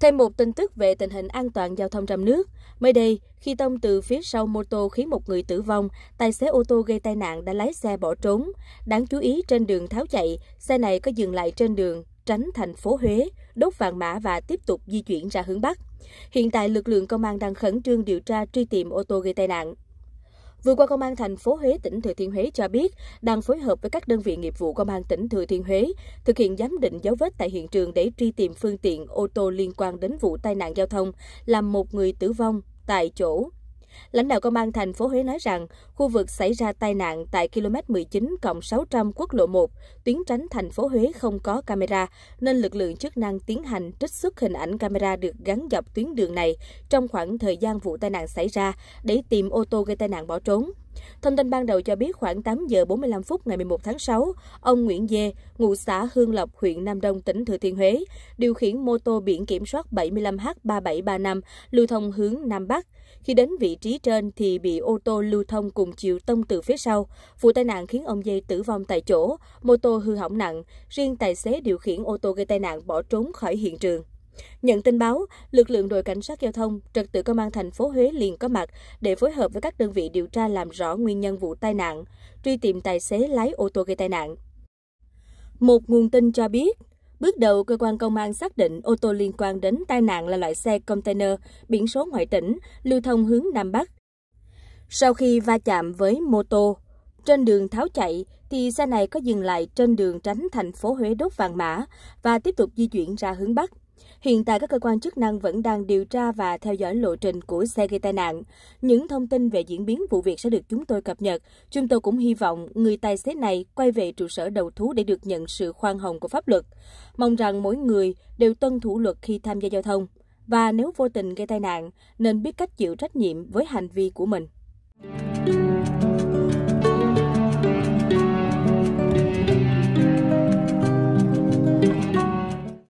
Thêm một tin tức về tình hình an toàn giao thông trong nước. Mới đây, khi tông từ phía sau mô tô khiến một người tử vong, tài xế ô tô gây tai nạn đã lái xe bỏ trốn. Đáng chú ý trên đường tháo chạy, xe này có dừng lại trên đường, tránh thành phố Huế, đốt vàng mã và tiếp tục di chuyển ra hướng Bắc. Hiện tại lực lượng công an đang khẩn trương điều tra truy tìm ô tô gây tai nạn. Vừa qua, Công an thành phố Huế, tỉnh Thừa Thiên Huế cho biết đang phối hợp với các đơn vị nghiệp vụ Công an tỉnh Thừa Thiên Huế thực hiện giám định dấu vết tại hiện trường để truy tìm phương tiện ô tô liên quan đến vụ tai nạn giao thông làm một người tử vong tại chỗ Lãnh đạo công an thành phố Huế nói rằng, khu vực xảy ra tai nạn tại km 19 600 quốc lộ 1, tuyến tránh thành phố Huế không có camera, nên lực lượng chức năng tiến hành trích xuất hình ảnh camera được gắn dọc tuyến đường này trong khoảng thời gian vụ tai nạn xảy ra để tìm ô tô gây tai nạn bỏ trốn. Thông tin ban đầu cho biết khoảng 8 giờ 45 phút ngày 11 tháng 6, ông Nguyễn Dê, ngụ xã Hương Lộc, huyện Nam Đông, tỉnh Thừa Thiên Huế, điều khiển mô tô biển kiểm soát 75H3735 lưu thông hướng Nam Bắc. Khi đến vị trí trên thì bị ô tô lưu thông cùng chiều tông từ phía sau. Vụ tai nạn khiến ông Dê tử vong tại chỗ, mô tô hư hỏng nặng, riêng tài xế điều khiển ô tô gây tai nạn bỏ trốn khỏi hiện trường. Nhận tin báo, lực lượng đội cảnh sát giao thông, trật tự công an thành phố Huế liền có mặt để phối hợp với các đơn vị điều tra làm rõ nguyên nhân vụ tai nạn, truy tìm tài xế lái ô tô gây tai nạn. Một nguồn tin cho biết, bước đầu cơ quan công an xác định ô tô liên quan đến tai nạn là loại xe container biển số ngoại tỉnh, lưu thông hướng Nam Bắc. Sau khi va chạm với mô tô, trên đường tháo chạy thì xe này có dừng lại trên đường tránh thành phố Huế đốt vàng mã và tiếp tục di chuyển ra hướng Bắc. Hiện tại các cơ quan chức năng vẫn đang điều tra và theo dõi lộ trình của xe gây tai nạn. Những thông tin về diễn biến vụ việc sẽ được chúng tôi cập nhật. Chúng tôi cũng hy vọng người tài xế này quay về trụ sở đầu thú để được nhận sự khoan hồng của pháp luật. Mong rằng mỗi người đều tuân thủ luật khi tham gia giao thông và nếu vô tình gây tai nạn nên biết cách chịu trách nhiệm với hành vi của mình.